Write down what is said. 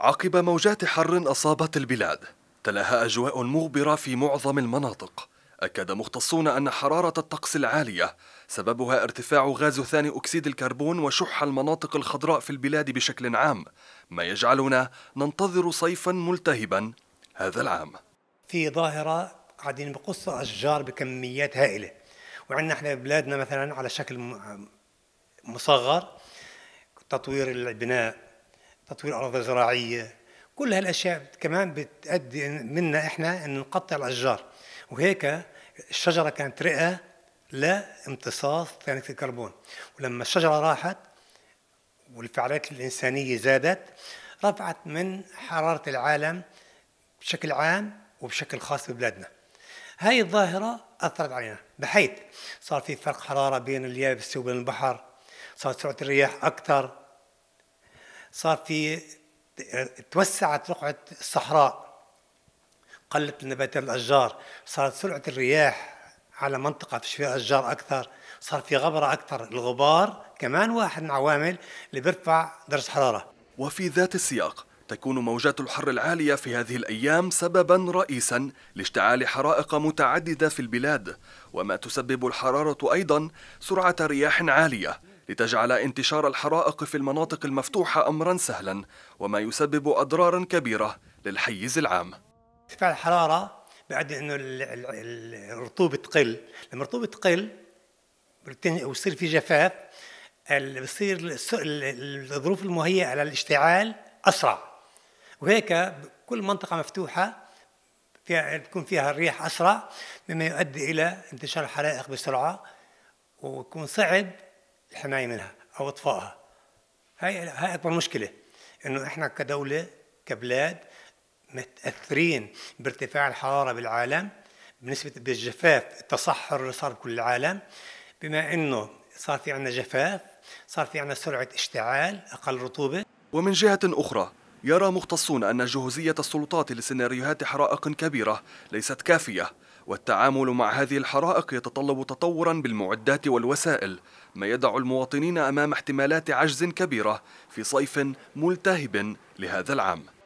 عقب موجات حر أصابت البلاد تلاها أجواء مغبرة في معظم المناطق أكد مختصون أن حرارة الطقس العالية سببها ارتفاع غاز ثاني أكسيد الكربون وشح المناطق الخضراء في البلاد بشكل عام ما يجعلنا ننتظر صيفا ملتهبا هذا العام في ظاهرة قاعدين بقصة أشجار بكميات هائلة وعندنا احنا بلادنا مثلا على شكل آه، مصغر تطوير البناء تطوير أراضي زراعية كل هالأشياء كمان بتأدي منا إحنا أن نقطع الأشجار وهيك الشجرة كانت رئة لامتصاص ثاني أكسيد الكربون ولما الشجرة راحت والفعاليات الإنسانية زادت رفعت من حرارة العالم بشكل عام وبشكل خاص ببلادنا هاي الظاهرة أثرت علينا بحيث صار في فرق حرارة بين اليابسة وبين البحر صارت سرعة الرياح أكثر صار في توسعت رقعة الصحراء قلت النباتات الأشجار صارت سرعة الرياح على منطقة فيها أشجار أكثر صار في غبرة أكثر الغبار كمان واحد من العوامل اللي بيرفع درجة الحرارة وفي ذات السياق تكون موجات الحر العالية في هذه الأيام سببا رئيسا لاشتعال حرائق متعددة في البلاد وما تسبب الحرارة أيضا سرعة رياح عالية لتجعل انتشار الحرائق في المناطق المفتوحة أمرا سهلا وما يسبب أضرارا كبيرة للحيز العام ارتفاع الحرارة بعد انه الرطوبه تقل لما الرطوبه تقل ويصير في جفاف بصير الظروف المهيئه للاشتعال اسرع وهيك كل منطقه مفتوحه فيها تكون فيها الريح اسرع مما يؤدي الى انتشار الحرائق بسرعه ويكون صعب الحمايه منها او اطفائها هاي هاي اكبر مشكله انه احنا كدوله كبلاد متاثرين بارتفاع الحراره بالعالم بنسبه بالجفاف التصحر اللي صار بكل العالم بما انه صار في عندنا جفاف صار في عندنا سرعه اشتعال اقل رطوبه ومن جهه اخرى يرى مختصون أن جهوزية السلطات لسيناريوهات حرائق كبيرة ليست كافية والتعامل مع هذه الحرائق يتطلب تطورا بالمعدات والوسائل ما يدع المواطنين امام احتمالات عجز كبيره في صيف ملتهب لهذا العام